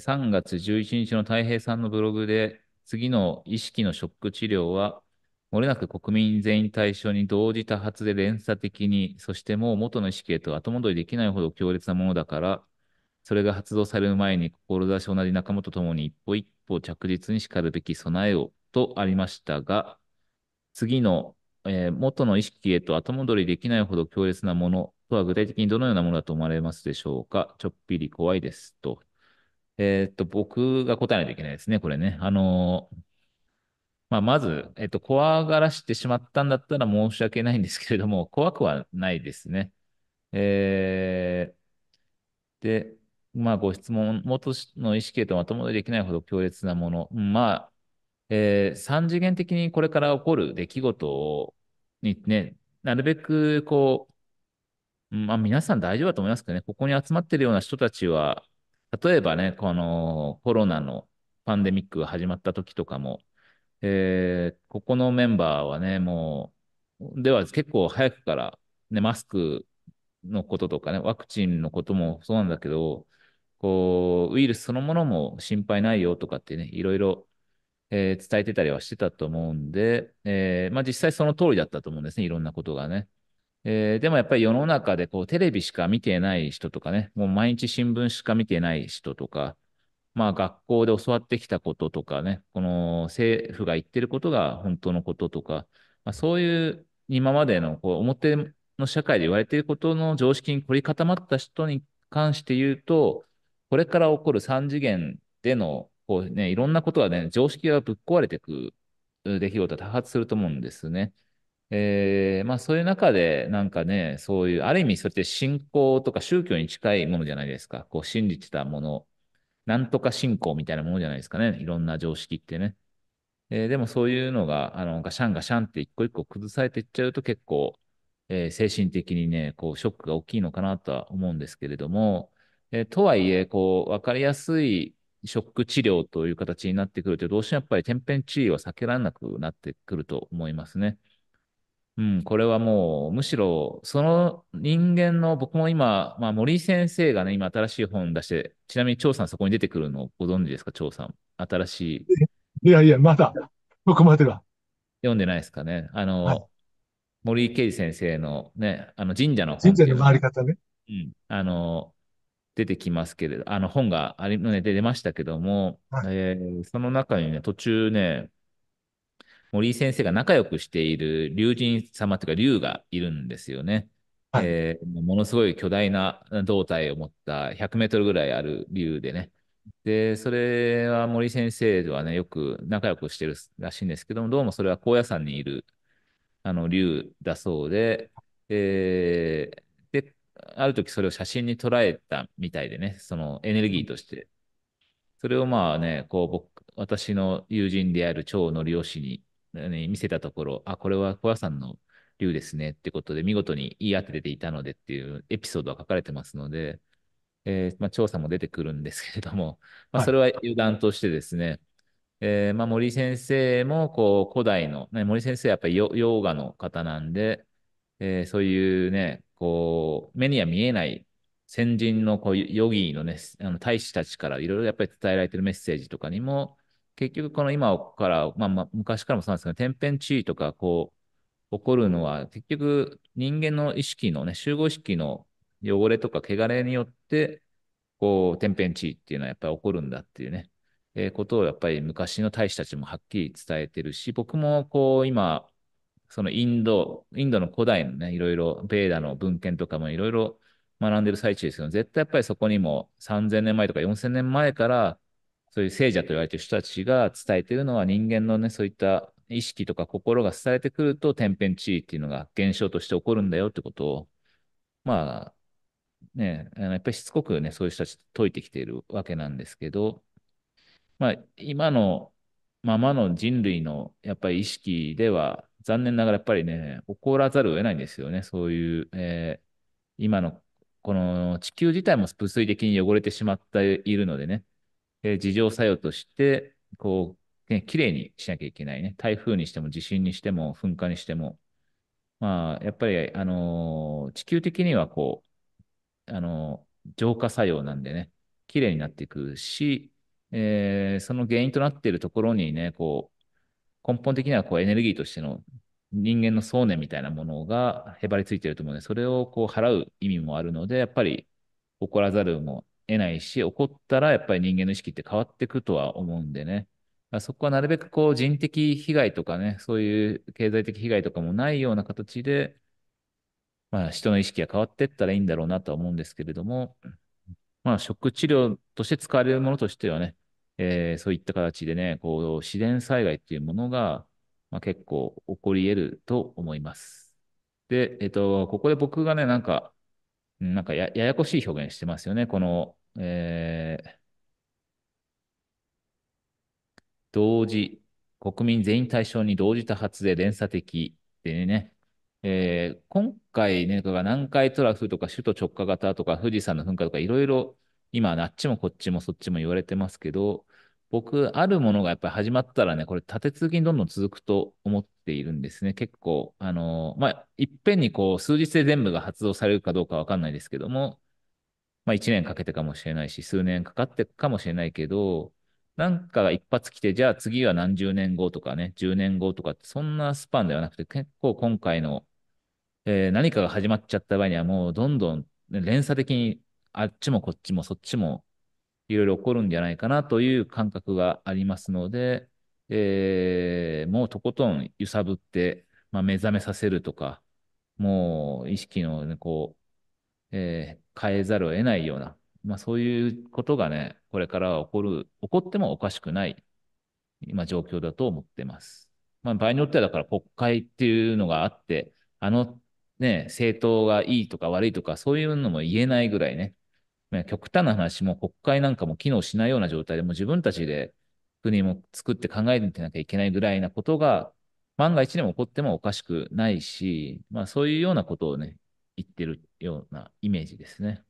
3月11日の太平さんのブログで、次の意識のショック治療は、もれなく国民全員対象に同時多発で連鎖的に、そしてもう元の意識へと後戻りできないほど強烈なものだから、それが発動される前に、志同じ仲間と共に一歩一歩着実にしかるべき備えを、とありましたが、次の、えー、元の意識へと後戻りできないほど強烈なものとは具体的にどのようなものだと思われますでしょうかちょっぴり怖いです。とえー、っと、僕が答えないといけないですね、これね。あのー、まあ、まず、えっと、怖がらしてしまったんだったら申し訳ないんですけれども、怖くはないですね。えー、で、まあ、ご質問、元の意識へとまともにできないほど強烈なもの。まあ、えー、三次元的にこれから起こる出来事を、にね、なるべく、こう、まあ、皆さん大丈夫だと思いますけどね、ここに集まってるような人たちは、例えばね、このコロナのパンデミックが始まった時とかも、えー、ここのメンバーはね、もう、では結構早くから、ね、マスクのこととかね、ワクチンのこともそうなんだけど、こう、ウイルスそのものも心配ないよとかってね、いろいろ、えー、伝えてたりはしてたと思うんで、えー、まあ実際その通りだったと思うんですね、いろんなことがね。えー、でもやっぱり世の中でこうテレビしか見てない人とかね、もう毎日新聞しか見てない人とか、まあ学校で教わってきたこととかね、この政府が言ってることが本当のこととか、まあ、そういう今までのこう表の社会で言われていることの常識に凝り固まった人に関して言うと、これから起こる3次元でのこう、ね、いろんなことがね、常識がぶっ壊れていく出来事が多発すると思うんですね。えー、まあそういう中で、なんかね、そういう、ある意味それって信仰とか宗教に近いものじゃないですか。こう信じてたもの、なんとか信仰みたいなものじゃないですかね。いろんな常識ってね。えー、でもそういうのが、あの、ガシャンガシャンって一個一個崩されていっちゃうと結構、えー、精神的にね、こう、ショックが大きいのかなとは思うんですけれども、えとはいえ、こう、わかりやすいショック治療という形になってくると、どうしてもやっぱり天変地異は避けられなくなってくると思いますね。うん、これはもう、むしろ、その人間の、僕も今、まあ、森先生がね、今新しい本出して、ちなみに張さんそこに出てくるのご存知ですか、張さん。新しい。いやいや、まだ、僕こまでは。読んでないですかね。あの、はい、森慶先生のね、あの神社の本。神社の回り方ね。うん。あの、出てきますけれど、あの本があり、ね、出ましたけども、はい、えー、その中にね、途中ね、森井先生が仲良くしている龍神様というか龍がいるんですよね。はい、えー、ものすごい巨大な胴体を持った100メートルぐらいある竜でね。で、それは森先生とはね、よく仲良くしてるらしいんですけども、どうもそれは高野山にいる、あの、竜だそうで、えー、で、ある時それを写真に捉えたみたいでね、そのエネルギーとして。それをまあね、こう、僕、私の友人である蝶のりお氏にね、見せたところ、あ、これは小屋さんの竜ですねってことで、見事に言い当てていたのでっていうエピソードが書かれてますので、えー、まあ、調査も出てくるんですけれども、まあ、それは油断としてですね、はい、えー、まあ、森先生もこう古代の、ね、森先生はやっぱりヨーガの方なんで、えー、そういうね、こう目には見えない先人のこうヨギの,、ね、あの大使たちからいろいろやっぱり伝えられてるメッセージとかにも、結局この今から、まあ、まあ、昔からもそうなんですけど、天変地異とかこう、起こるのは、結局人間の意識のね、集合意識の汚れとか汚れによって、こう、天変地異っていうのはやっぱり起こるんだっていうね、えー、ことをやっぱり昔の大使たちもはっきり伝えてるし、僕もこう、今、そのインド、インドの古代のね、いろいろ、ベーダの文献とかもいろいろ学んでる最中ですけど、絶対やっぱりそこにも3000年前とか4000年前から、そういう聖者と言われている人たちが伝えているのは人間のね、そういった意識とか心が伝えてくると天変地異っていうのが現象として起こるんだよってことを、まあ、ね、あのやっぱりしつこくね、そういう人たち解いてきているわけなんですけど、まあ、今のままの人類のやっぱり意識では、残念ながらやっぱりね、起こらざるを得ないんですよね。そういう、えー、今のこの地球自体も物理的に汚れてしまっているのでね、えー、自浄作用として、こう、ね、綺麗にしなきゃいけないね。台風にしても地震にしても噴火にしても。まあ、やっぱり、あのー、地球的にはこう、あのー、浄化作用なんでね、綺麗になっていくし、えー、その原因となっているところにね、こう、根本的にはこうエネルギーとしての人間の想念みたいなものがへばりついていると思うので、それをこう払う意味もあるので、やっぱり怒らざるもえないし、起こったらやっぱり人間の意識って変わっていくとは思うんでね。そこはなるべくこう人的被害とかね、そういう経済的被害とかもないような形で、まあ人の意識が変わっていったらいいんだろうなとは思うんですけれども、まあ食治療として使われるものとしてはね、えー、そういった形でね、こう自然災害っていうものが、まあ、結構起こり得ると思います。で、えっと、ここで僕がね、なんか、なんかやややこしい表現してますよね。この、えー、同時、国民全員対象に同時多発で連鎖的でね、えー、今回ね、南海トラフとか首都直下型とか富士山の噴火とかいろいろ今あっちもこっちもそっちも言われてますけど、僕、あるものがやっぱり始まったらね、これ立て続けにどんどん続くと思っているんですね。結構、あのー、まあ、いっぺんにこう、数日で全部が発動されるかどうかわかんないですけども、まあ、一年かけてかもしれないし、数年かかってかもしれないけど、なんかが一発来て、じゃあ次は何十年後とかね、十年後とかって、そんなスパンではなくて、結構今回の、えー、何かが始まっちゃった場合には、もうどんどん連鎖的にあっちもこっちもそっちもいろいろ起こるんじゃないかなという感覚がありますので、えー、もうとことん揺さぶって、まあ、目覚めさせるとか、もう意識の、ね、こう、えー、変えざるを得ないような、まあ、そういうことがね、これからは起こる、起こってもおかしくない今状況だと思ってます。まあ、場合によってはだから国会っていうのがあって、あのね、政党がいいとか悪いとかそういうのも言えないぐらいね、極端な話、も国会なんかも機能しないような状態で、も自分たちで国も作って考えてなきゃいけないぐらいなことが、万が一でも起こってもおかしくないし、まあそういうようなことをね、言ってるようなイメージですね。